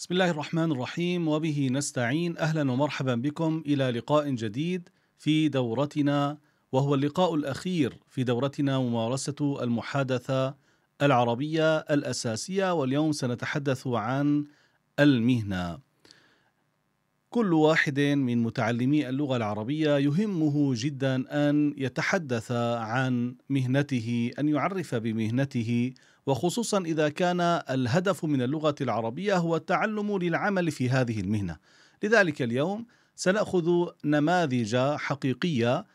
بسم الله الرحمن الرحيم وبه نستعين اهلا ومرحبا بكم الى لقاء جديد في دورتنا وهو اللقاء الاخير في دورتنا ممارسه المحادثه العربيه الاساسيه واليوم سنتحدث عن المهنه. كل واحد من متعلمي اللغه العربيه يهمه جدا ان يتحدث عن مهنته، ان يعرف بمهنته وخصوصا إذا كان الهدف من اللغة العربية هو التعلم للعمل في هذه المهنة لذلك اليوم سنأخذ نماذج حقيقية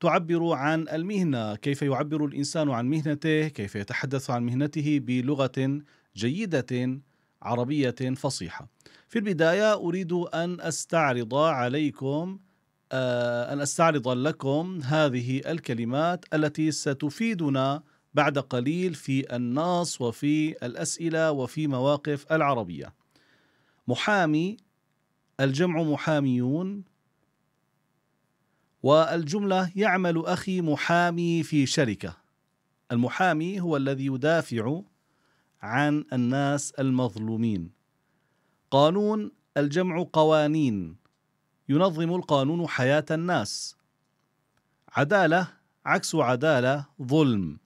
تعبر عن المهنة كيف يعبر الإنسان عن مهنته كيف يتحدث عن مهنته بلغة جيدة عربية فصيحة في البداية أريد أن أستعرض عليكم آه، أن أستعرض لكم هذه الكلمات التي ستفيدنا بعد قليل في الناس وفي الأسئلة وفي مواقف العربية محامي الجمع محاميون والجملة يعمل أخي محامي في شركة المحامي هو الذي يدافع عن الناس المظلومين قانون الجمع قوانين ينظم القانون حياة الناس عدالة عكس عدالة ظلم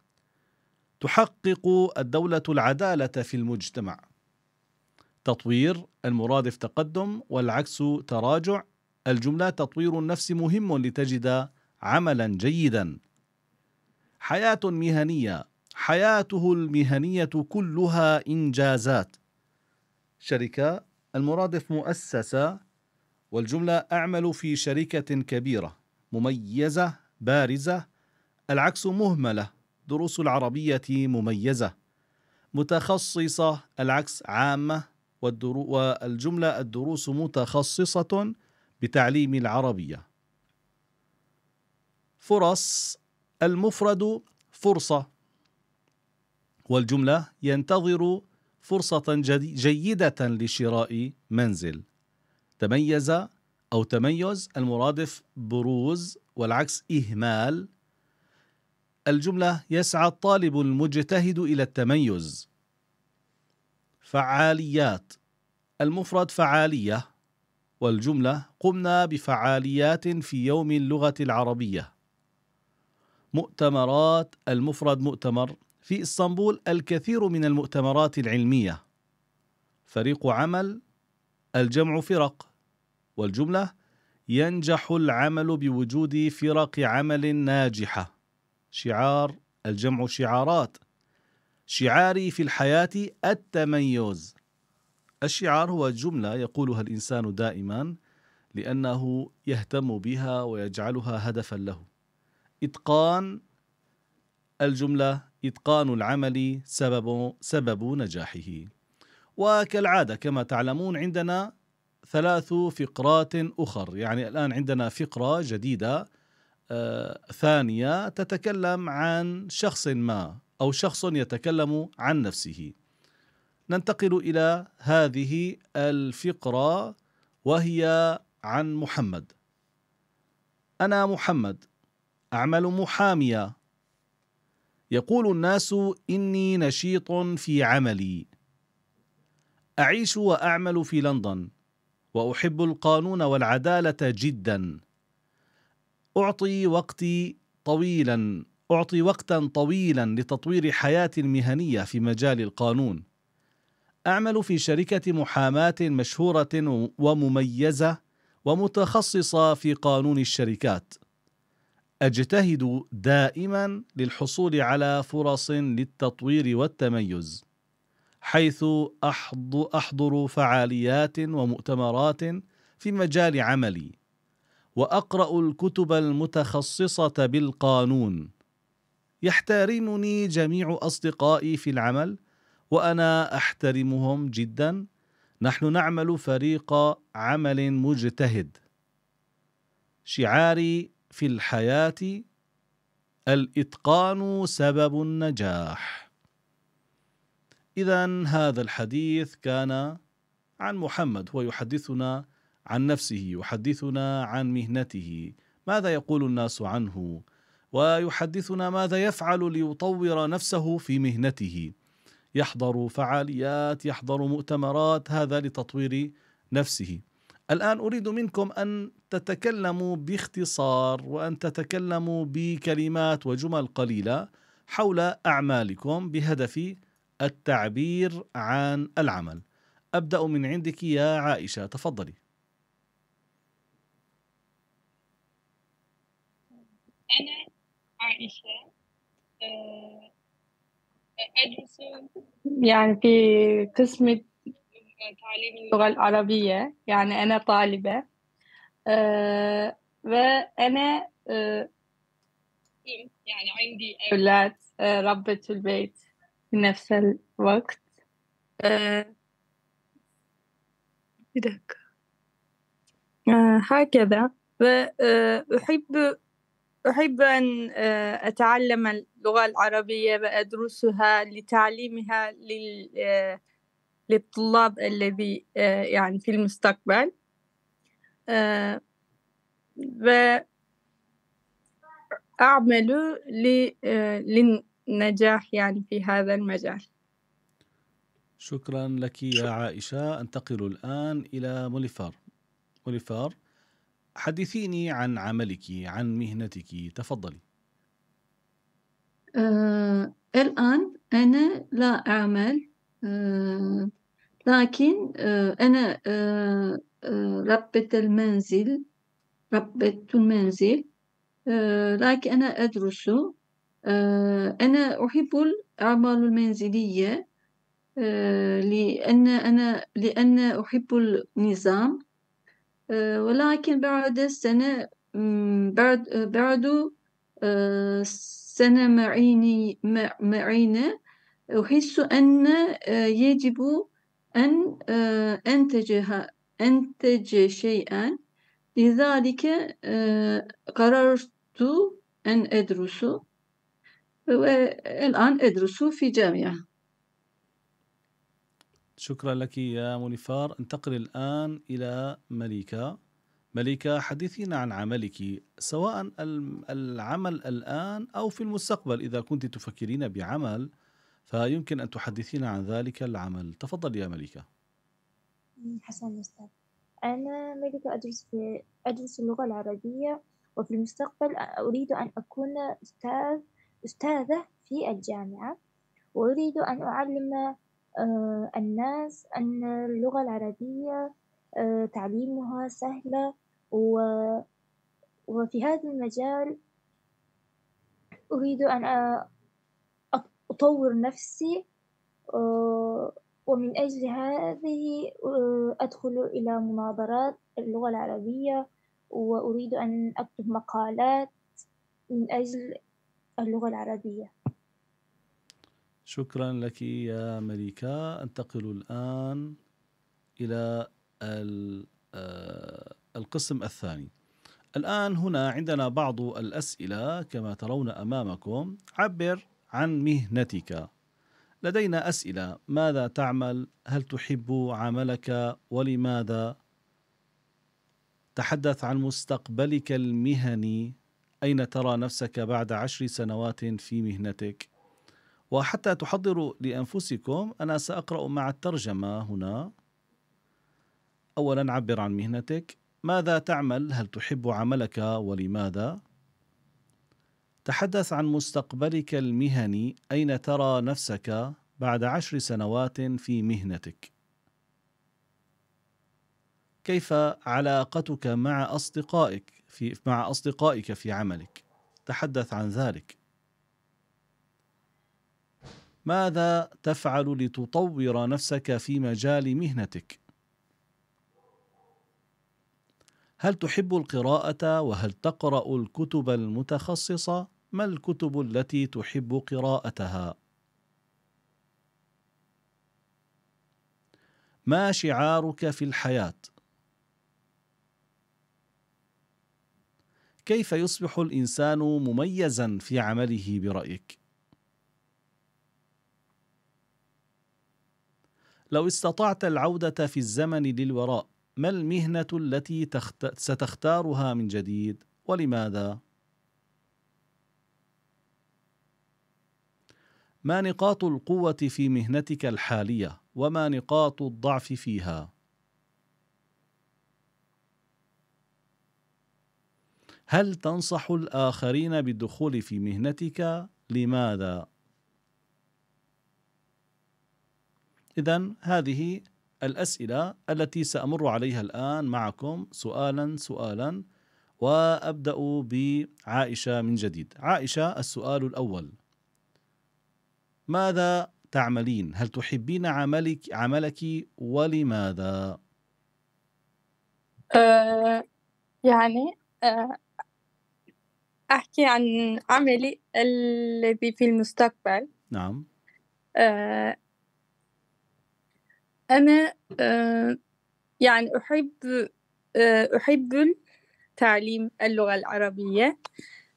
تحقق الدولة العدالة في المجتمع. تطوير المرادف تقدم والعكس تراجع الجملة تطوير النفس مهم لتجد عملا جيدا. حياة مهنية حياته المهنية كلها إنجازات. شركة المرادف مؤسسة والجملة أعمل في شركة كبيرة مميزة بارزة العكس مهملة دروس العربية مميزة متخصصة العكس عامة والجملة الدروس متخصصة بتعليم العربية فرص المفرد فرصة والجملة ينتظر فرصة جيدة لشراء منزل تميز أو تميز المرادف بروز والعكس إهمال الجملة يسعى الطالب المجتهد إلى التميز فعاليات المفرد فعالية والجملة قمنا بفعاليات في يوم اللغة العربية مؤتمرات المفرد مؤتمر في اسطنبول الكثير من المؤتمرات العلمية فريق عمل الجمع فرق والجملة ينجح العمل بوجود فرق عمل ناجحه شعار الجمع شعارات شعاري في الحياة التميز الشعار هو جملة يقولها الإنسان دائما لأنه يهتم بها ويجعلها هدفا له إتقان الجملة إتقان العمل سبب سبب نجاحه وكالعادة كما تعلمون عندنا ثلاث فقرات أخر يعني الآن عندنا فقرة جديدة آه، ثانيه تتكلم عن شخص ما او شخص يتكلم عن نفسه ننتقل الى هذه الفقره وهي عن محمد انا محمد اعمل محامية يقول الناس اني نشيط في عملي اعيش واعمل في لندن واحب القانون والعداله جدا اعطي وقتي طويلا اعطي وقتا طويلا لتطوير حياتي المهنيه في مجال القانون اعمل في شركه محاماه مشهوره ومميزه ومتخصصه في قانون الشركات اجتهد دائما للحصول على فرص للتطوير والتميز حيث احضر فعاليات ومؤتمرات في مجال عملي واقرا الكتب المتخصصه بالقانون يحترمني جميع اصدقائي في العمل وانا احترمهم جدا نحن نعمل فريق عمل مجتهد شعاري في الحياه الاتقان سبب النجاح اذا هذا الحديث كان عن محمد هو يحدثنا عن نفسه يحدثنا عن مهنته ماذا يقول الناس عنه ويحدثنا ماذا يفعل ليطور نفسه في مهنته يحضر فعاليات يحضر مؤتمرات هذا لتطوير نفسه الان اريد منكم ان تتكلموا باختصار وان تتكلموا بكلمات وجمل قليله حول اعمالكم بهدف التعبير عن العمل ابدا من عندك يا عائشه تفضلي أنا عائشة آه، أدرس يعني في قسم تعليم اللغة العربية يعني أنا طالبة آه، وأنا آه، إيه، يعني عندي أولاد ربة البيت في نفس الوقت هكذا وأحب أحب أن آه، أتعلم اللغة العربية وأدرسها لتعليمها آه، للطلاب الذي آه، يعني في المستقبل وأعمل للنجاح يعني في هذا المجال شكرا لك يا عائشة أنتقل الآن إلى موليفار موليفار حدثيني عن عملك عن مهنتك تفضلي آه، الآن أنا لا أعمل آه، لكن آه، أنا آه، آه، ربة المنزل ربة المنزل آه، لكن أنا أدرس آه، أنا أحب الأعمال المنزلية آه، لأن أنا لأن أحب النظام ولكن بعد السنة بعد بعد سنة معيني معينة أحس أن يجب أن أنتج أنتج شيئا لذلك قررت أن أدرس والآن أدرس في جامعة شكرا لك يا منفار انتقل الآن إلى مليكة ملكة حدثينا عن عملك سواء العمل الآن أو في المستقبل إذا كنت تفكرين بعمل فيمكن أن تحدثينا عن ذلك العمل تفضل يا ملكة حسنا أستاذ أنا ملكة أدرس في أدرس اللغة العربية وفي المستقبل أريد أن أكون أستاذ أستاذة في الجامعة وأريد أن أعلم آه، الناس أن اللغة العربية آه، تعليمها سهلة وفي هذا المجال أريد أن أطور نفسي آه، ومن أجل هذه أدخل إلى مناظرات اللغة العربية وأريد أن أكتب مقالات من أجل اللغة العربية شكرا لك يا مليكة أنتقل الآن إلى آه، القسم الثاني الآن هنا عندنا بعض الأسئلة كما ترون أمامكم عبر عن مهنتك لدينا أسئلة ماذا تعمل؟ هل تحب عملك؟ ولماذا؟ تحدث عن مستقبلك المهني أين ترى نفسك بعد عشر سنوات في مهنتك؟ وحتى تحضروا لأنفسكم أنا سأقرأ مع الترجمة هنا أولا عبر عن مهنتك ماذا تعمل هل تحب عملك ولماذا تحدث عن مستقبلك المهني أين ترى نفسك بعد عشر سنوات في مهنتك كيف علاقتك مع أصدقائك في مع أصدقائك في عملك تحدث عن ذلك ماذا تفعل لتطور نفسك في مجال مهنتك هل تحب القراءه وهل تقرا الكتب المتخصصه ما الكتب التي تحب قراءتها ما شعارك في الحياه كيف يصبح الانسان مميزا في عمله برايك لو استطعت العودة في الزمن للوراء ما المهنة التي تخت... ستختارها من جديد ولماذا؟ ما نقاط القوة في مهنتك الحالية وما نقاط الضعف فيها؟ هل تنصح الآخرين بالدخول في مهنتك؟ لماذا؟ إذا هذه الأسئلة التي سأمر عليها الآن معكم سؤالا سؤالا وأبدأ بعائشة من جديد. عائشة السؤال الأول ماذا تعملين؟ هل تحبين عملك عملك ولماذا؟ أه، يعني أه، أحكي عن عملي اللي في المستقبل نعم أه، أنا آه، يعني أحب آه، أحب تعليم اللغة العربية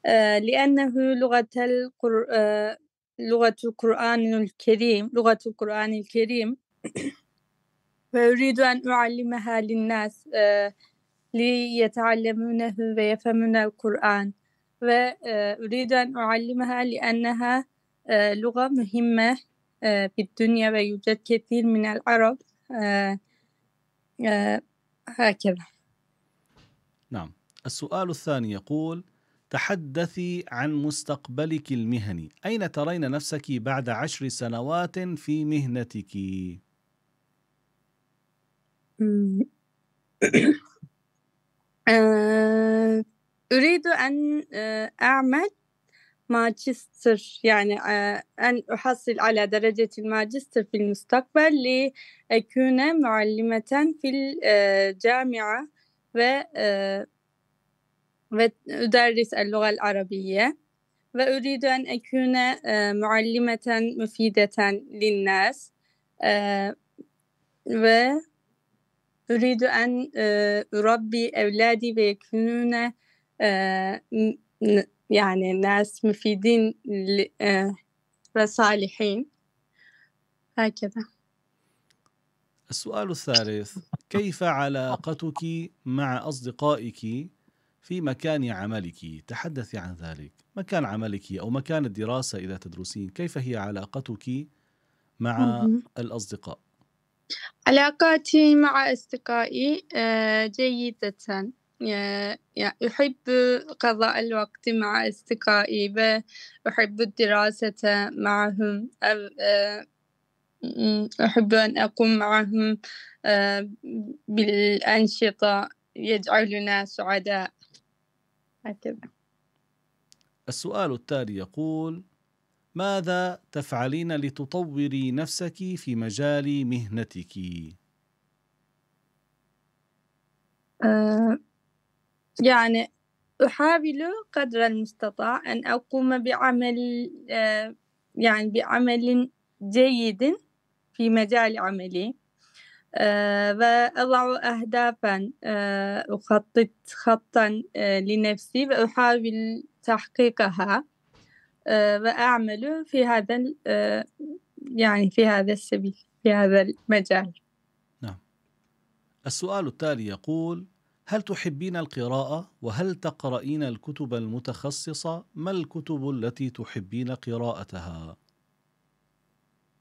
آه، لأنه لغة القر... لغة القرآن الكريم لغة القرآن الكريم وأريد أن أعلمها للناس ليتعلمونه ويفهمون القرآن وأريد أن أعلمها لأنها لغة مهمة آه، في الدنيا ويوجد كثير من العرب آه، آه، هكذا نعم السؤال الثاني يقول تحدثي عن مستقبلك المهني أين ترين نفسك بعد عشر سنوات في مهنتك؟ أريد أن أعمل ماجستير يعني أن أحصل على درجة الماجستير في المستقبل لأكون معلمة في الجامعة و وأدرس اللغة العربية وأريد أن أكون معلمة مفيدة للناس وأريد أن أربي أولادي ويكونون يعني ناس مفيدين آه، لصالحين هكذا السؤال الثالث كيف علاقتك مع أصدقائك في مكان عملك تحدثي عن ذلك مكان عملك أو مكان الدراسة إذا تدرسين كيف هي علاقتك مع الأصدقاء علاقاتي مع أصدقائي آه، جيدة أحب قضاء الوقت مع أصدقائي وأحب الدراسة معهم آه، أحب أن أقوم معهم آه، بالأنشطة يجعلنا سعداء هكذا السؤال التالي يقول ماذا تفعلين لتطوري نفسك في مجال مهنتك؟ أه يعني أحاول قدر المستطاع أن أقوم بعمل آه، يعني بعمل جيد في مجال عملي آه، وأضع أهدافا آه، أخطط خطا لنفسي وأحاول تحقيقها وأعمل في هذا يعني في هذا السبيل في هذا المجال نعم السؤال التالي يقول هل تحبين القراءة؟ وهل تقرأين الكتب المتخصصة؟ ما الكتب التي تحبين قراءتها؟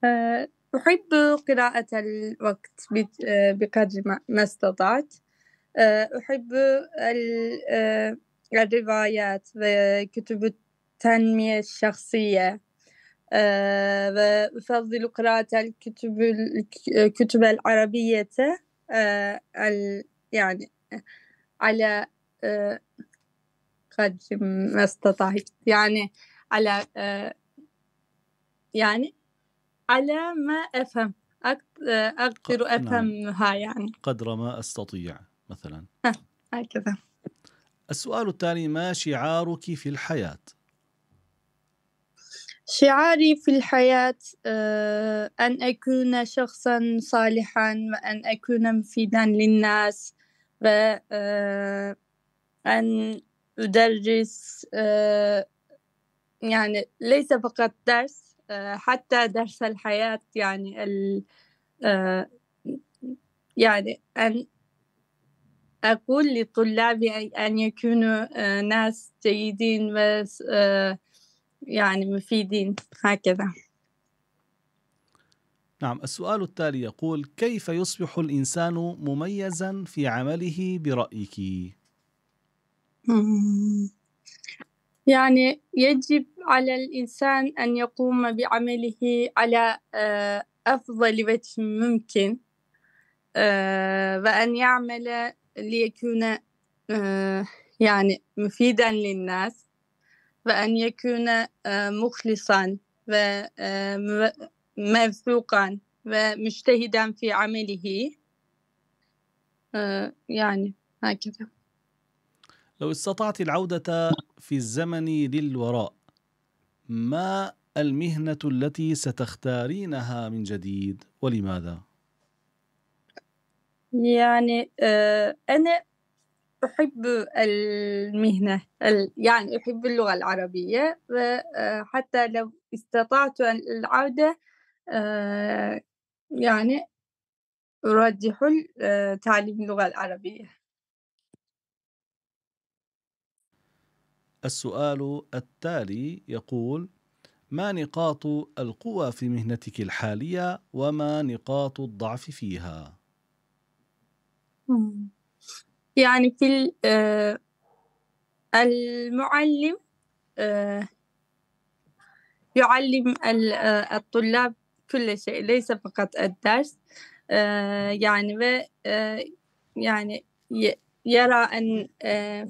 أه، أحب قراءة الوقت أه، بقدر ما استطعت أه، أحب الروايات وكتب التنمية الشخصية وأفضل قراءة الكتب الكتب العربية يعني على آه، قد ما استطعت يعني على آه، يعني على ما أفهم آه، أقدر نعم. أفهمها يعني قدر ما أستطيع مثلا هكذا السؤال التالي ما شعارك في الحياة؟ شعاري في الحياة أن أكون شخصا صالحا وأن أكون مفيدا للناس وأن e، أدرس e، يعني ليس فقط درس e، حتى درس الحياة يعني ال يعني أن أقول لطلابي أن يكونوا ناس جيدين ويعني مفيدين هكذا نعم السؤال التالي يقول كيف يصبح الإنسان مميزا في عمله برأيك؟ يعني يجب على الإنسان أن يقوم بعمله على آه، أفضل وجه ممكن آه، وأن يعمل ليكون آه، يعني مفيدا للناس وأن يكون مخلصا موثوقا ومجتهدا في عمله آه، يعني هكذا لو استطعت العودة في الزمن للوراء ما المهنة التي ستختارينها من جديد ولماذا؟ يعني آه، أنا أحب المهنة يعني أحب اللغة العربية وحتى آه، لو استطعت العودة آه، يعني أرجح آه، تعليم اللغة العربية السؤال التالي يقول ما نقاط القوى في مهنتك الحالية وما نقاط الضعف فيها؟ يعني في آه، المعلم يعلم الطلاب külle şey leyse fakat edders e, yani ve e, yani ye, yara en e,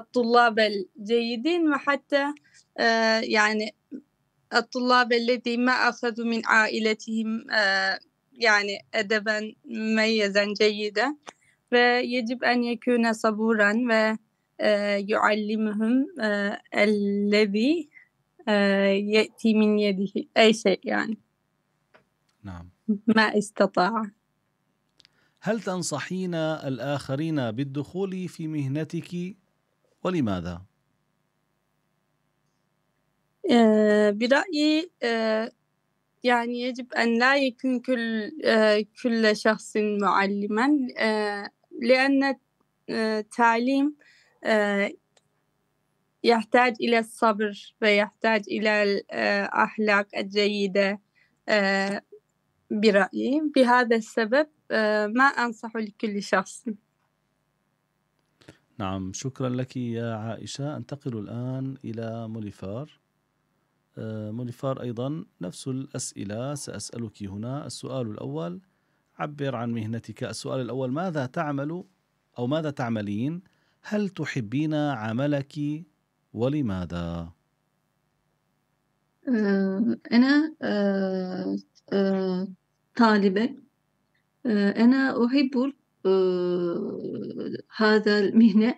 الطلاب الجيدين وحتى آه يعني الطلاب الذي ما أخذوا من عائلتهم آه يعني أدبا مميزا جيدا فيجب أن يكون صبورا ويعلمهم آه الذي آه، يأتي من يده أي شيء يعني نعم ما استطاع هل تنصحين الآخرين بالدخول في مهنتك ولماذا؟ آه، برأيي آه، يعني يجب أن لا يكون كل كل شخص معلما لأن التعليم يحتاج إلى الصبر ويحتاج إلى الأخلاق آه، الجيدة آه، برأيي بهذا السبب آه، ما أنصح لكل شخص نعم شكرا لك يا عائشة أنتقل الآن إلى موليفار موليفار أيضا نفس الأسئلة سأسألك هنا السؤال الأول عبر عن مهنتك السؤال الأول ماذا تعمل أو ماذا تعملين هل تحبين عملك ولماذا؟ آه، أنا آه، آه، طالبة أنا أحب هذا المهنة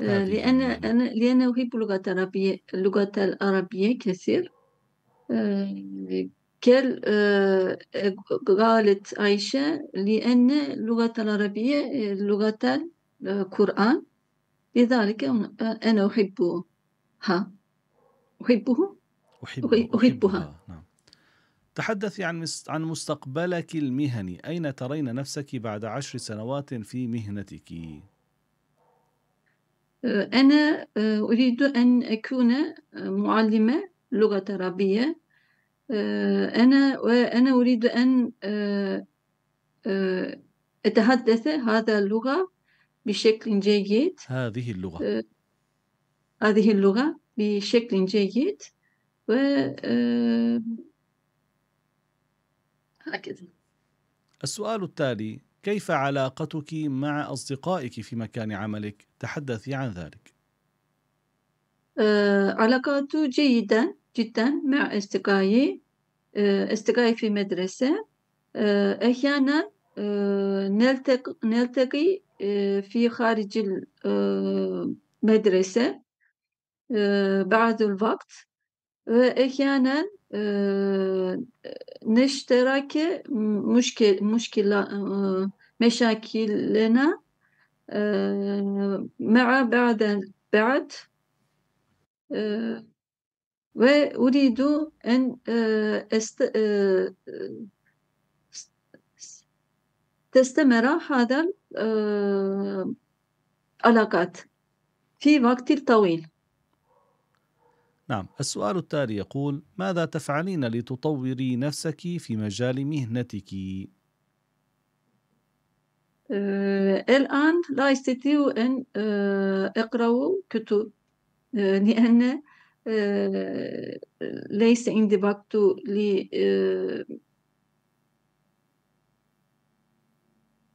لأن أنا لأن أحب اللغة العربية اللغة العربية كثير كال قالت عائشة لأن اللغة العربية لغة القرآن لذلك أنا أحبها أحبه؟ أحبها نعم. تحدثي عن عن مستقبلك المهني أين ترين نفسك بعد عشر سنوات في مهنتك أنا أريد أن أكون معلمة لغة عربية أنا أنا أريد أن أتحدث هذا اللغة بشكل جيد هذه اللغة آه، هذه اللغة بشكل جيد و آه، هكذا السؤال التالي كيف علاقتك مع أصدقائك في مكان عملك؟ تحدثي عن ذلك أه جيدة جدا مع أصدقائي آه، أصدقائي في مدرسة أحيانا نلتقي في خارج المدرسة بعض الوقت وأحيانا نشترك مشكل مشكلة مشاكلنا مع بعض بعد وأريد أن أست تستمر هذا العلاقات آه، في وقت طويل نعم السؤال التالي يقول ماذا تفعلين لتطوري نفسك في مجال مهنتك آه، الآن لا يستطيع أن آه، أقرأ كتب لأن ليس عندي وقت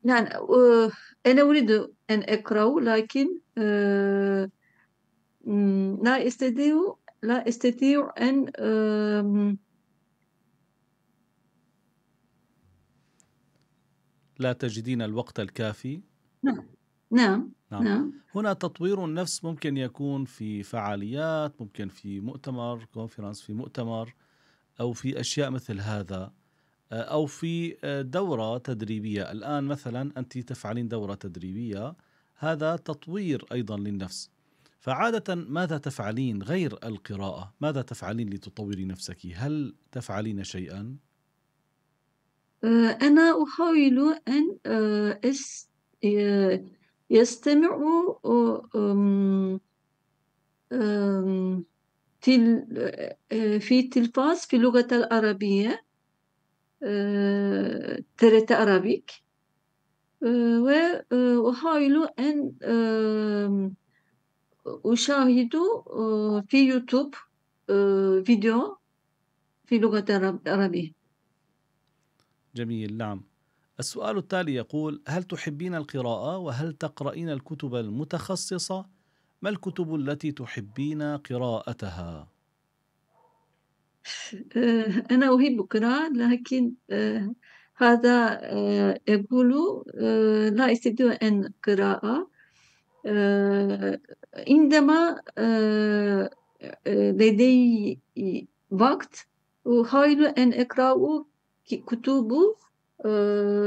نعم أنا أريد أن أقرأ لكن أه، لا أستطيع لا أستطيع أن أه، لا تجدين الوقت الكافي نعم نعم نعم. نعم. هنا تطوير النفس ممكن يكون في فعاليات ممكن في مؤتمر كونفرنس في مؤتمر أو في أشياء مثل هذا او في آه، دوره تدريبيه الان مثلا انت تفعلين دوره تدريبيه هذا تطوير ايضا للنفس فعاده ماذا تفعلين غير القراءه ماذا تفعلين لتطوري نفسك هل تفعلين شيئا آه، انا احاول ان آه، يستمع في في التلفاز في اللغه العربيه TRT Arabik ve uhaylu e, en uşahidu e, fi YouTube e, video في لغة Arabi. جميل نعم السؤال التالي يقول هل تحبين القراءة وهل تقرأين الكتب المتخصصة ما الكتب التي تحبين قراءتها أنا أحب القراءة لكن آه، هذا يقول آه، آه، لا أستطيع أن قراءة عندما لدي وقت أحاول أن أقرأ كتب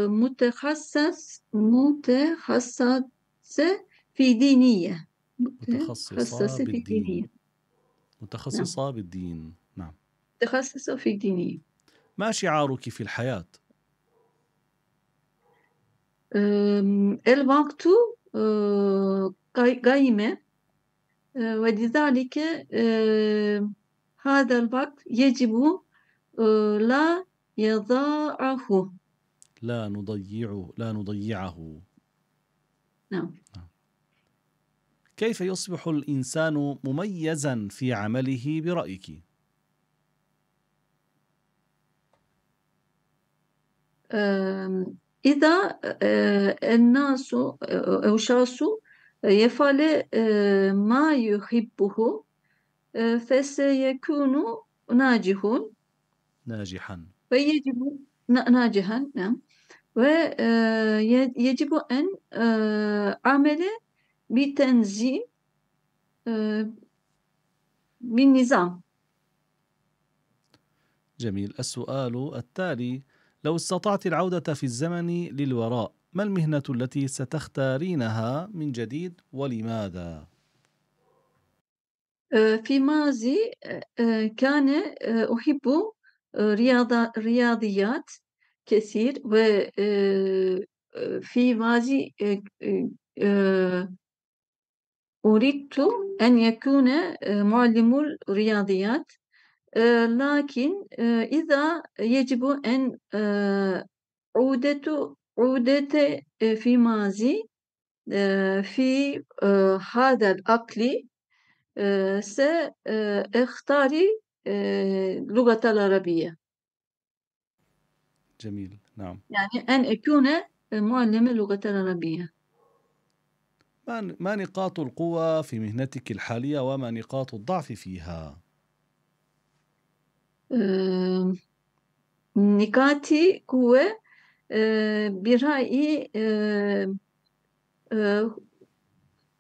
متخصص متخصصة في دينية متخصصة في دينية نعم. متخصصة بالدين تخصصه في الدينية ما شعارك في الحياة؟ الوقت أه، قائمة أه، ولذلك أه، هذا الوقت يجب لا يضاعه لا نضيعه لا نضيعه نعم. نعم كيف يصبح الإنسان مميزا في عمله برأيك؟ إذا آه، الناس آه، أو شخص يفعل آه، ما يحبه فسيكون ناجحا ناجحا ويجب ناجحا نعم ويجب أن أعمل بتنظيم بالنظام جميل السؤال التالي لو استطعت العودة في الزمن للوراء ما المهنة التي ستختارينها من جديد ولماذا؟ أه، في ماضي أه، كان أه، أحب رياضة رياضيات كثير وفي ماضي أريد أن يكون معلم الرياضيات لكن إذا يجب أن عودة في ماضي في هذا الأكل سأختار اللغة العربية جميل نعم يعني أن أكون معلمة لغة العربية ما نقاط القوة في مهنتك الحالية وما نقاط الضعف فيها؟ nikati kuvve birai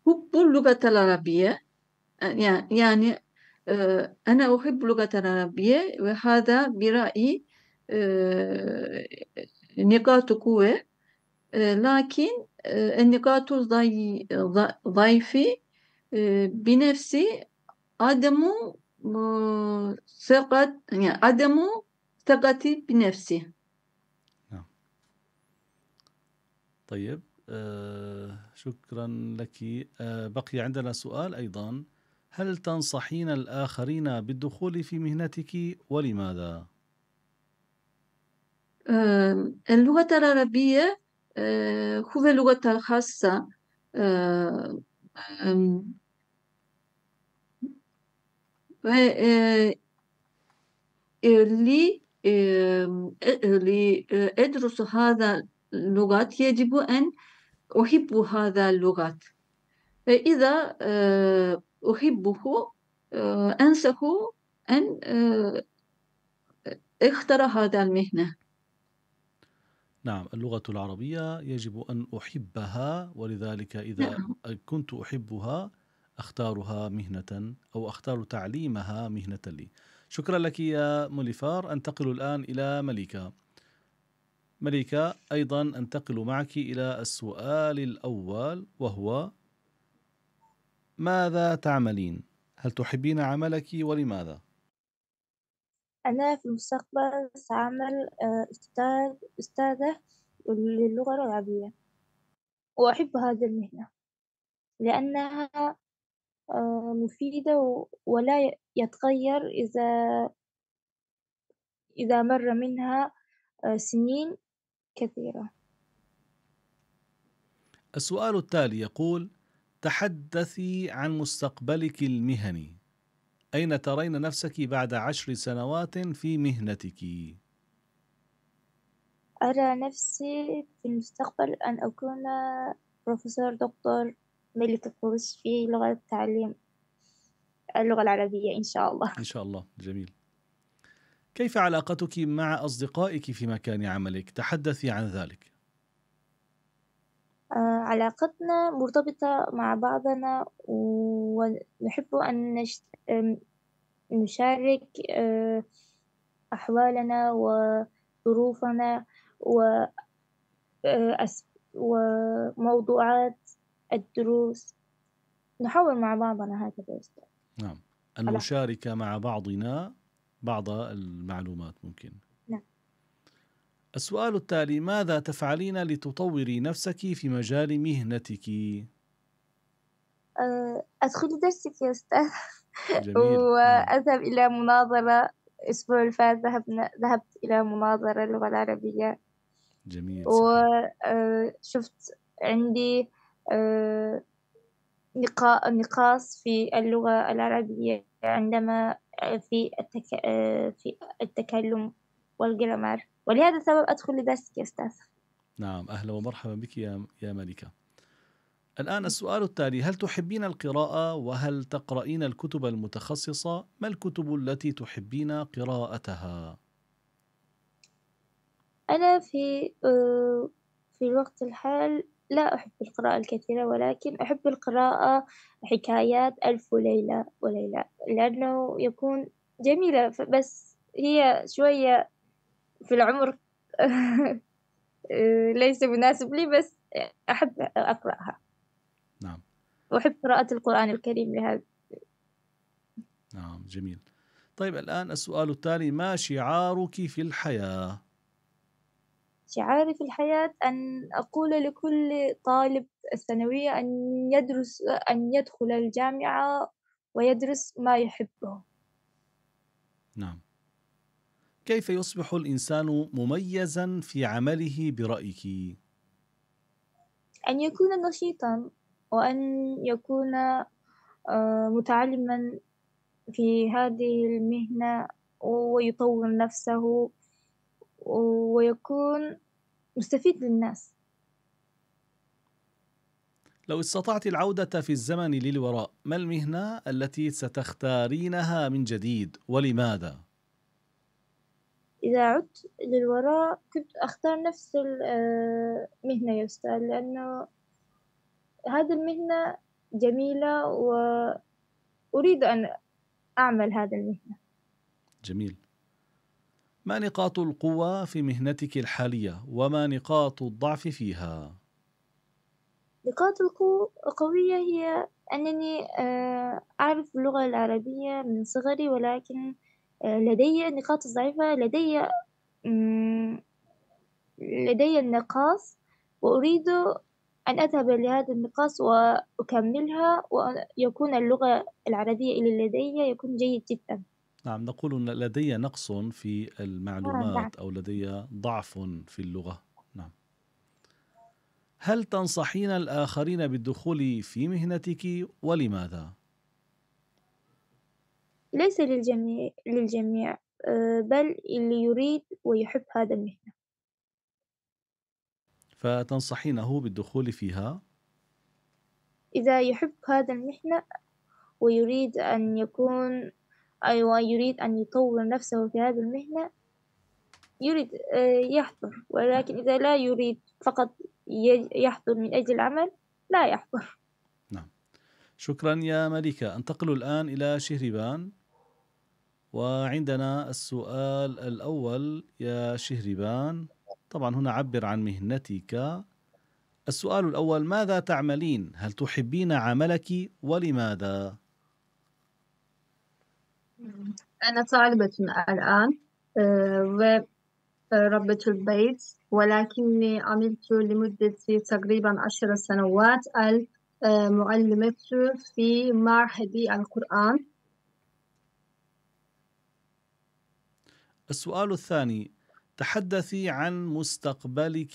hubbu lugatel arabiye yani, yani ana uhibbu lugatel arabiye ve hada birai nikatu kuvve lakin ennikatu zayfi binefsi ademu ثقة يعني عدم ثقتي بنفسي نعم. طيب آه، شكرا لك آه، بقي عندنا سؤال أيضا هل تنصحين الآخرين بالدخول في مهنتك ولماذا؟ آه، اللغة العربية هو اللغة الخاصة لأدرس هذا اللغات يجب أن أحب هذا اللغات فإذا أحبه أنسه أن اختر هذا المهنة نعم اللغة العربية يجب أن أحبها ولذلك إذا نعم. كنت أحبها أختارها مهنة أو أختار تعليمها مهنة لي شكرا لك يا موليفار أنتقل الآن إلى مليكة مليكة أيضا أنتقل معك إلى السؤال الأول وهو ماذا تعملين؟ هل تحبين عملك ولماذا؟ أنا في المستقبل سأعمل آه، أستاذ أستاذة للغة العربية وأحب هذه المهنة لأنها آه، مفيدة ولا يتغير إذا إذا مر منها آه، سنين كثيرة السؤال التالي يقول تحدثي عن مستقبلك المهني أين ترين نفسك بعد عشر سنوات في مهنتك؟ أرى نفسي في المستقبل أن أكون بروفيسور دكتور ما اللي في فيه لغة تعليم اللغة العربية إن شاء الله إن شاء الله جميل كيف علاقتك مع أصدقائك في مكان عملك؟ تحدثي عن ذلك آه، علاقتنا مرتبطة مع بعضنا ونحب أن نشارك آه، أحوالنا وظروفنا آه، وموضوعات الدروس نحاول مع بعضنا هكذا أستاذ نعم أن نشارك مع بعضنا بعض المعلومات ممكن نعم السؤال التالي ماذا تفعلين لتطوري نفسك في مجال مهنتك؟ أه، أدخل درسك يا أستاذ نعم. وأذهب إلى مناظرة الأسبوع الفات ذهبنا ذهبت إلى مناظرة اللغة العربية جميل وشفت أه، عندي آه، نقاص في اللغة العربية عندما آه، في التك... آه، في التكلم والجرامر ولهذا السبب أدخل لدرسك يا أستاذ نعم أهلا ومرحبا بك يا يا ملكة الآن السؤال التالي هل تحبين القراءة وهل تقرأين الكتب المتخصصة ما الكتب التي تحبين قراءتها أنا في في الوقت الحال لا أحب القراءة الكثيرة ولكن أحب القراءة حكايات ألف وليلة وليلة لأنه يكون جميلة بس هي شوية في العمر ليس مناسب لي بس أحب أقرأها نعم وأحب قراءة القرآن الكريم لهذا نعم جميل طيب الآن السؤال التالي ما شعارك في الحياة؟ شعاري في الحياة أن أقول لكل طالب الثانوية أن يدرس أن يدخل الجامعة ويدرس ما يحبه نعم كيف يصبح الإنسان مميزا في عمله برأيك؟ أن يكون نشيطا وأن يكون آه، متعلما في هذه المهنة ويطور نفسه ويكون مستفيد للناس لو استطعت العودة في الزمن للوراء ما المهنة التي ستختارينها من جديد ولماذا؟ إذا عدت للوراء كنت أختار نفس المهنة آه، يا أستاذ لأنه هذه المهنة جميلة وأريد أن أعمل هذه المهنة جميل ما نقاط القوة في مهنتك الحالية وما نقاط الضعف فيها؟ نقاط القوية هي أنني آه، أعرف اللغة العربية من صغري ولكن آه، لدي نقاط ضعيفة لدي لدي النقاص وأريد أن أذهب لهذا النقاص وأكملها ويكون اللغة العربية اللي لدي يكون جيد جدا نعم نقول ان لدي نقص في نعم، نعم. المعلومات أو لدي ضعف في اللغة نعم هل تنصحين الآخرين بالدخول في مهنتك ولماذا؟ ليس للجميع, للجميع آه، بل اللي يريد ويحب هذا المهنة فتنصحينه بالدخول فيها؟ إذا يحب هذا المهنة ويريد أن يكون أيوة يريد أن يطور نفسه في هذه المهنة يريد آه، يحضر ولكن إذا لا يريد فقط يحضر من أجل العمل لا يحضر نعم شكرا يا مليكة أنتقل الآن إلى شهربان وعندنا السؤال الأول يا شهربان طبعا هنا عبر عن مهنتك السؤال الأول ماذا تعملين؟ هل تحبين عملك ولماذا؟ أنا طالبة الآن آه، وربة آه، البيت ولكني عملت لمدة تقريبا عشر سنوات المعلمة آه، في معهد القرآن السؤال الثاني تحدثي عن مستقبلك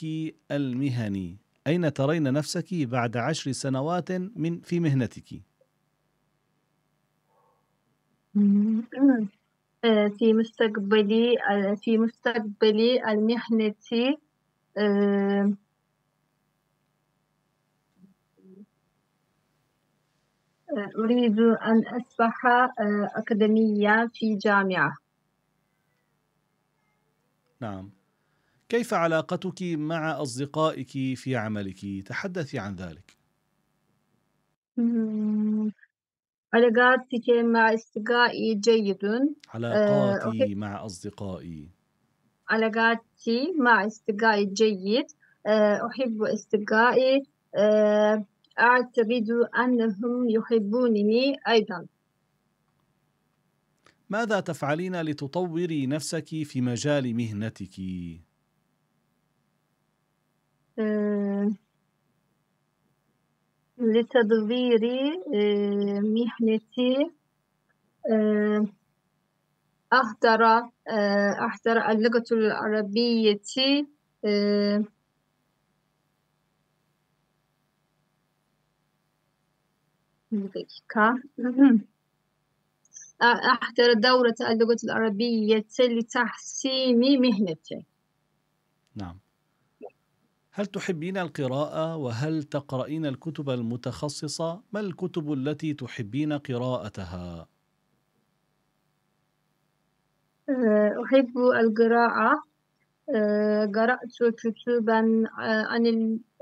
المهني أين ترين نفسك بعد عشر سنوات من في مهنتك؟ آه، في مستقبلي آه، في مستقبلي المهنة آه، أريد أن أصبح أكاديمية في جامعة نعم كيف علاقتك مع أصدقائك في عملك؟ تحدثي عن ذلك علاقاتك مع أصدقائي جيد علاقاتي آه، مع أصدقائي علاقاتي مع أصدقائي جيد أحب أصدقائي أعتقد أنهم يحبونني أيضا ماذا تفعلين لتطوري نفسك في مجال مهنتك؟ eh, لتدبير آه، مهنتي آه، أحضر آه، أحضر اللغة العربية أحضر دورة اللغة العربية لتحسين مهنتي. نعم. هل تحبين القراءة وهل تقرأين الكتب المتخصصة؟ ما الكتب التي تحبين قراءتها؟ أه، أحب القراءة أه، قرأت كتبا أه، عن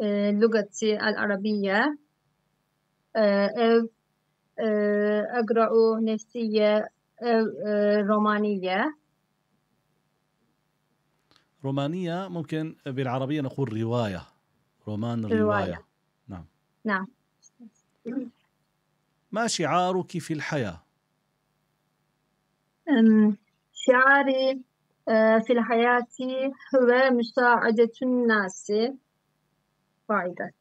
اللغة العربية أقرأ نفسية رومانية رومانية ممكن بالعربية نقول رواية رومان رواية, رواية. نعم نعم ما شعارك في الحياة؟ شعاري آه، في الحياة هو مساعدة الناس فائدة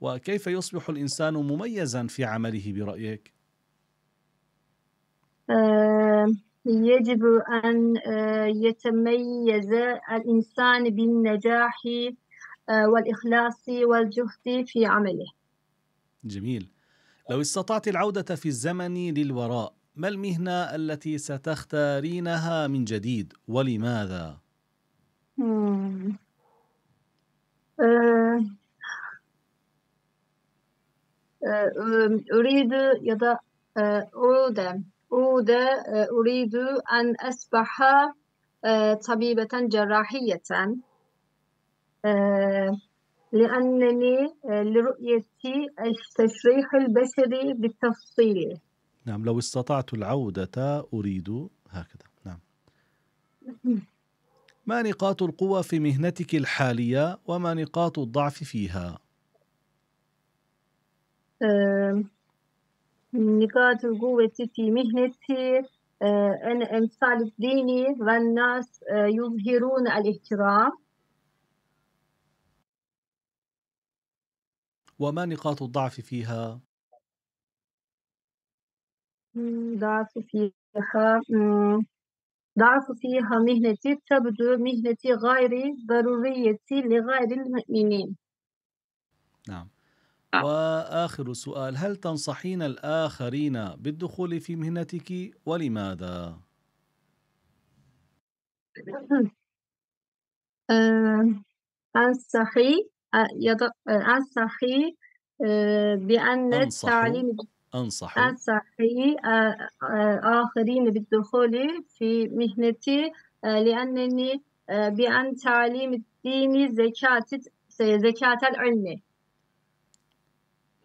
وكيف يصبح الإنسان مميزا في عمله برأيك؟ يجب أن آه، يتميز الإنسان بالنجاح آه، والإخلاص والجهد في عمله جميل لو استطعت العودة في الزمن للوراء ما المهنة التي ستختارينها من جديد ولماذا؟ آه، أريد يضع أه أود آه، أريد أن أصبح آه، طبيبة جراحية آه، لأنني لرؤيتي التشريح البشري بالتفصيل نعم لو استطعت العودة أريد هكذا نعم ما نقاط القوة في مهنتك الحالية وما نقاط الضعف فيها؟ أه من نقاط قوتي في مهنتي أنا أمثال ديني والناس يظهرون اه، الاحترام وما نقاط الضعف فيها؟ ضعف فيها ضعف فيها مهنتي تبدو مهنتي غير ضرورية لغير المؤمنين نعم آه. وآخر سؤال هل تنصحين الآخرين بالدخول في مهنتك ولماذا؟ آه، أنصحي آه، أنصحي بأن التعليم أنصح أنصحي آخرين بالدخول في مهنتي لأنني بأن تعليم الدين زكاة زكاة العلم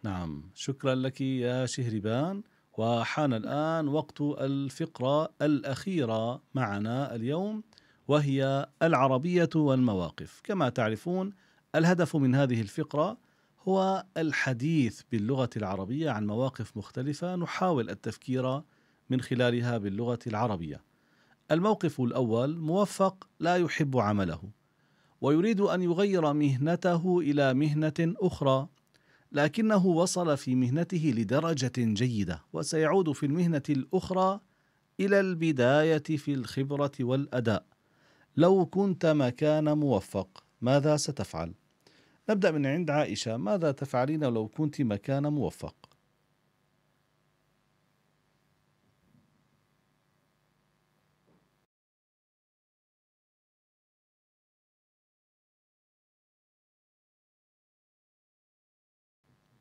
نعم شكرا لك يا شهربان وحان الآن وقت الفقرة الأخيرة معنا اليوم وهي العربية والمواقف كما تعرفون الهدف من هذه الفقرة هو الحديث باللغة العربية عن مواقف مختلفة نحاول التفكير من خلالها باللغة العربية الموقف الأول موفق لا يحب عمله ويريد أن يغير مهنته إلى مهنة أخرى لكنه وصل في مهنته لدرجة جيدة وسيعود في المهنة الأخرى إلى البداية في الخبرة والأداء لو كنت مكان موفق ماذا ستفعل؟ نبدأ من عند عائشة ماذا تفعلين لو كنت مكان موفق؟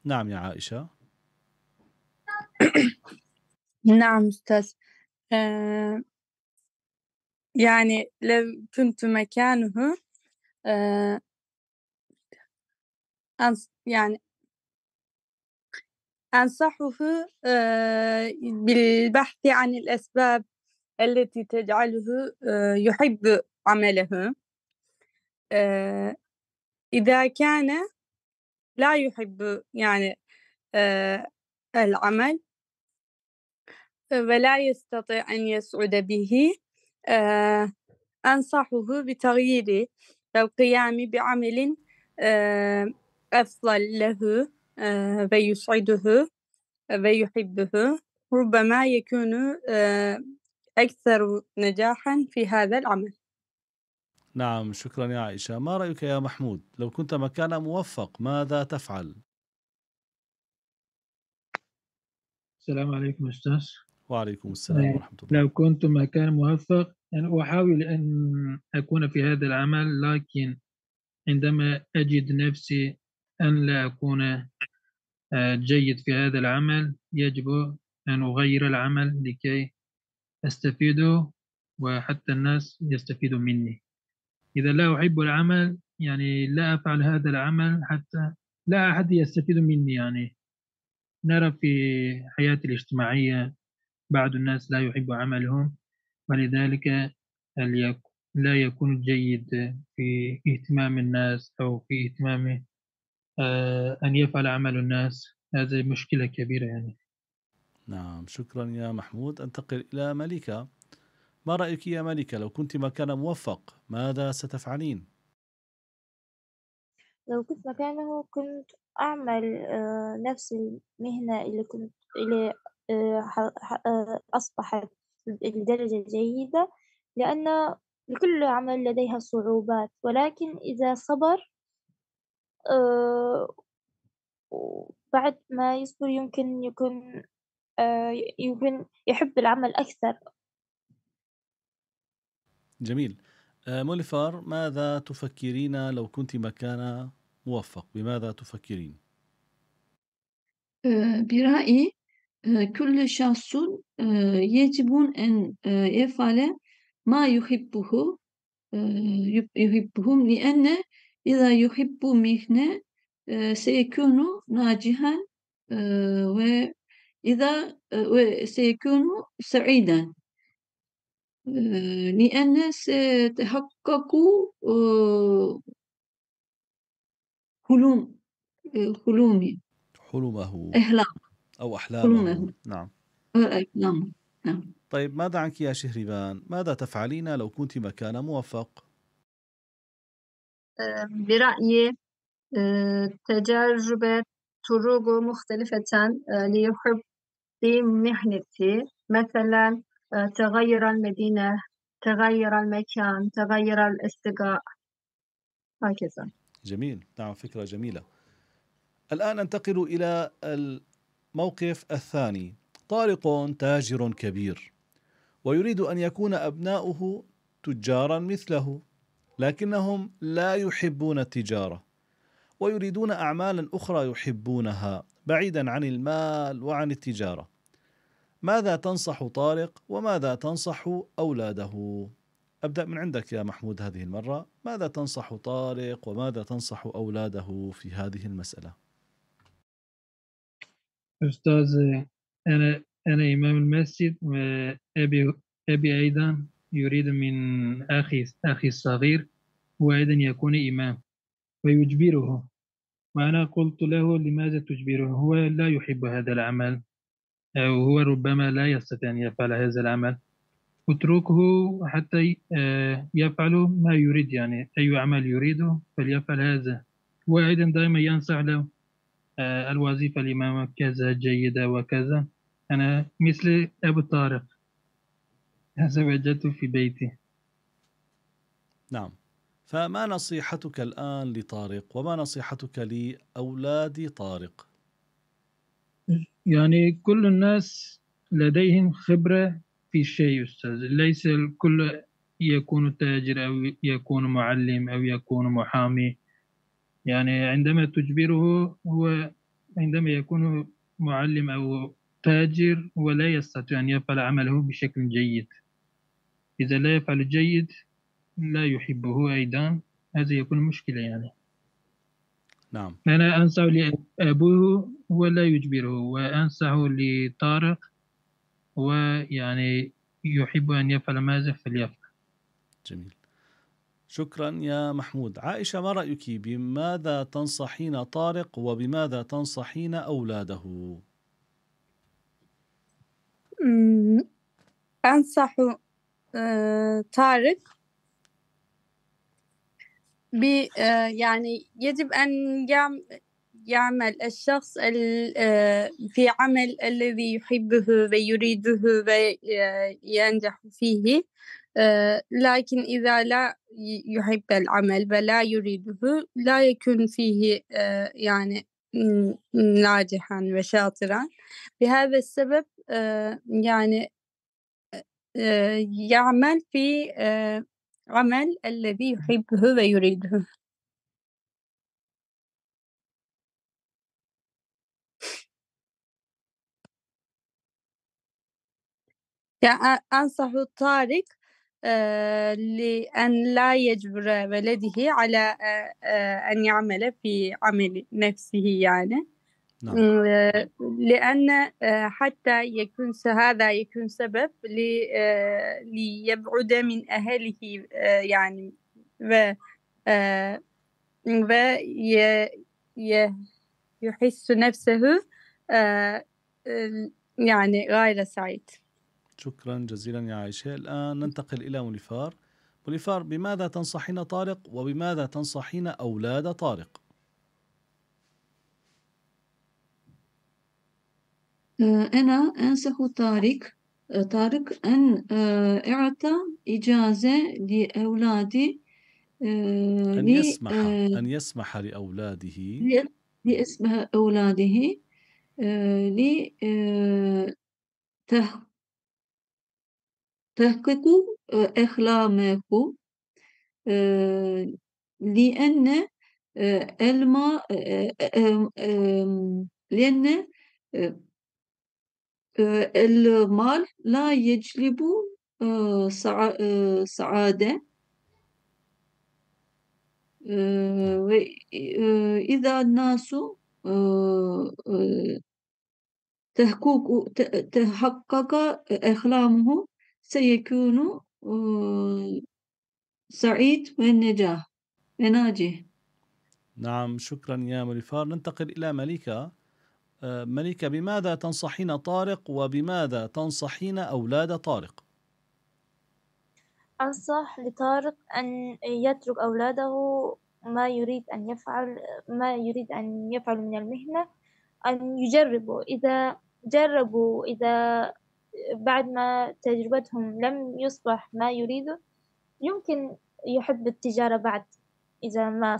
نعم يا عائشة نعم أستاذ آه، يعني لو كنت مكانه آه، يعني أنصحه آه، بالبحث عن الأسباب التي تجعله يحب عمله إذا كان لا يحب يعني العمل ولا يستطيع أن يسعد به أنصحه بتغيير القيام بعمل أفضل له ويسعده ويحبه ربما يكون أكثر نجاحا في هذا العمل نعم شكرا يا عائشة ما رأيك يا محمود لو كنت مكان موفق ماذا تفعل السلام عليكم أستاذ وعليكم السلام آه، ورحمة الله لو كنت مكان موفق أنا يعني أحاول أن أكون في هذا العمل لكن عندما أجد نفسي أن لا أكون آه، جيد في هذا العمل يجب أن أغير العمل لكي أستفيد وحتى الناس يستفيدوا مني إذا لا أحب العمل يعني لا أفعل هذا العمل حتى لا أحد يستفيد مني يعني نرى في حياتي الاجتماعية بعض الناس لا يحب عملهم ولذلك لا يكون جيد في اهتمام الناس أو في اهتمام آه، أن يفعل عمل الناس هذه مشكلة كبيرة يعني نعم شكرا يا محمود أنتقل إلى ملكة ما رأيك يا ملكة لو كنت مكان موفق ماذا ستفعلين؟ لو كنت مكانه كنت أعمل آه، نفس المهنة اللي كنت اللي آه، آه، أصبحت لدرجة جيدة لأن لكل عمل لديها صعوبات ولكن إذا صبر بعد ما يصبر يمكن يكون يمكن يحب العمل أكثر جميل آه، موليفار ماذا تفكرين لو كنت مكان موفق بماذا تفكرين آه، برأيي آه، كل شخص يجب أن يفعل ما يحبه يحبه لأن إذا يحب مهنة سيكون ناجحا وإذا سيكون سعيدا آه، لأن الناس آه، تحققوا حلوم آه، حلومي حلمه أحلام أو أحلامه حلومه. نعم نعم طيب ماذا عنك يا شهربان ماذا تفعلين لو كنت مكان موفق برأيي تجربة طرق مختلفة في محنتي مثلا تغير المدينة تغير المكان تغير الأصدقاء هكذا جميل نعم فكرة جميلة الآن ننتقل إلى الموقف الثاني طارق تاجر كبير ويريد أن يكون أبناؤه تجارا مثله لكنهم لا يحبون التجارة ويريدون أعمالا أخرى يحبونها بعيدا عن المال وعن التجارة ماذا تنصح طارق وماذا تنصح أولاده؟ أبدأ من عندك يا محمود هذه المرة ماذا تنصح طارق وماذا تنصح أولاده في هذه المسألة؟ أستاذ أنا أنا إمام المسجد وأبي أبي أيضا يريد من أخي أخي الصغير هو أيضا يكون إمام ويجبره وأنا قلت له لماذا تجبره هو لا يحب هذا العمل وهو ربما لا يستطيع أن يفعل هذا العمل اتركه حتى آه، يفعل ما يريد يعني أي عمل يريده فليفعل هذا وأيضا دائما ينصح له آه، الوظيفة الإمامة كذا جيدة وكذا أنا مثل أبو طارق هذا وجدته في بيتي نعم فما نصيحتك الآن لطارق وما نصيحتك لأولاد طارق يعني كل الناس لديهم خبرة في شيء أستاذ ليس الكل يكون تاجر أو يكون معلم أو يكون محامي يعني عندما تجبره هو عندما يكون معلم أو تاجر ولا يستطيع أن يفعل عمله بشكل جيد إذا لا يفعل جيد لا يحبه أيضا هذا يكون مشكلة يعني نعم أنا أنصح لأبوه ولا يجبره وأنصح لطارق ويعني يحب أن يفعل ماذا فليفعل جميل شكرا يا محمود عائشة ما رأيك بماذا تنصحين طارق وبماذا تنصحين أولاده أنصح آه، طارق ب يعني يجب أن يعمل الشخص في عمل الذي يحبه ويريده وينجح فيه لكن إذا لا يحب العمل ولا يريده لا يكون فيه يعني ناجحا وشاطرا بهذا السبب يعني يعمل في عمل الذي يحبه ويريده أنصح طارق لأن لا يجبر ولده على أن يعمل في عمل نفسه يعني نعم. آه، لأن آه، حتى يكون هذا يكون سبب آه، ليبعد من أهله يعني و و يحس نفسه يعني غير سعيد شكرا جزيلا يا عائشة الآن ننتقل إلى منفار منفار بماذا تنصحين طارق وبماذا تنصحين أولاد طارق آه، أنا أنصح طارق آه، طارق أن آه، أعطى إجازة لأولادي أن يسمح أن يسمح لأولاده لأسمح أولاده لتحقق أحلامه لأن الما لأن المال لا يجلب سعادة وإذا الناس تحقق تحقق أحلامه سيكون سعيد ونجاح وناجح نعم شكرا يا مريفار ننتقل إلى مليكة آه، مليكة بماذا تنصحين طارق وبماذا تنصحين أولاد طارق؟ أنصح لطارق أن يترك أولاده ما يريد أن يفعل ما يريد أن يفعل من المهنة أن يجربوا إذا جربوا إذا بعد ما تجربتهم لم يصبح ما يريده يمكن يحب التجارة بعد إذا ما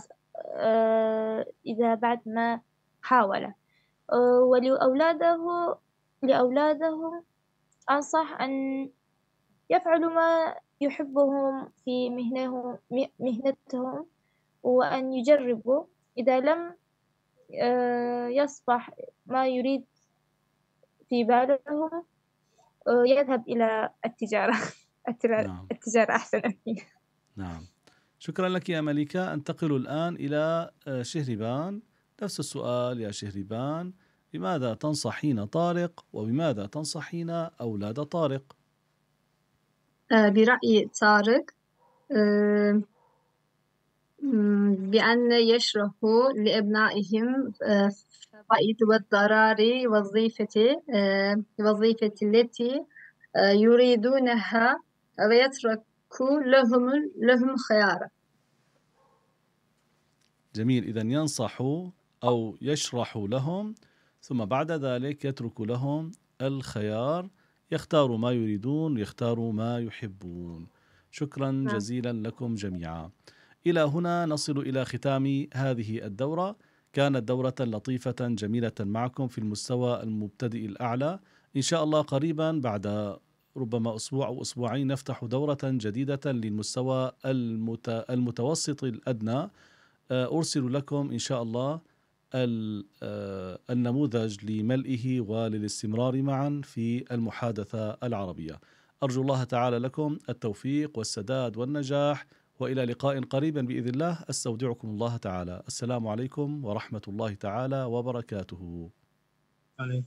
آه، إذا بعد ما حاول آه، ولأولاده لأولادهم أنصح أن يفعلوا ما يحبهم في مهنهم مهنتهم وأن يجربوا إذا لم آه، يصبح ما يريد في بالهم آه، يذهب إلى التجارة نعم. التجارة, أحسن فيه نعم شكرا لك يا مليكة أنتقل الآن إلى شهربان نفس السؤال يا شهربان بماذا تنصحين طارق وبماذا تنصحين أولاد طارق؟ آه، برأي طارق آه، بأن يشرحوا لأبنائهم آه، فوائد والضرار وظيفة وظيفة التي يريدونها ويتركوا لهم لهم خيار جميل إذا ينصح أو يشرح لهم ثم بعد ذلك يترك لهم الخيار يختاروا ما يريدون يختاروا ما يحبون شكرا نعم. جزيلا لكم جميعا الى هنا نصل الى ختام هذه الدوره كانت دوره لطيفه جميله معكم في المستوى المبتدئ الاعلى ان شاء الله قريبا بعد ربما اسبوع او اسبوعين نفتح دوره جديده للمستوى المت... المتوسط الادنى ارسل لكم ان شاء الله آه، النموذج لملئه وللاستمرار معا في المحادثه العربيه. ارجو الله تعالى لكم التوفيق والسداد والنجاح والى لقاء قريبا باذن الله استودعكم الله تعالى، السلام عليكم ورحمه الله تعالى وبركاته. عليكم.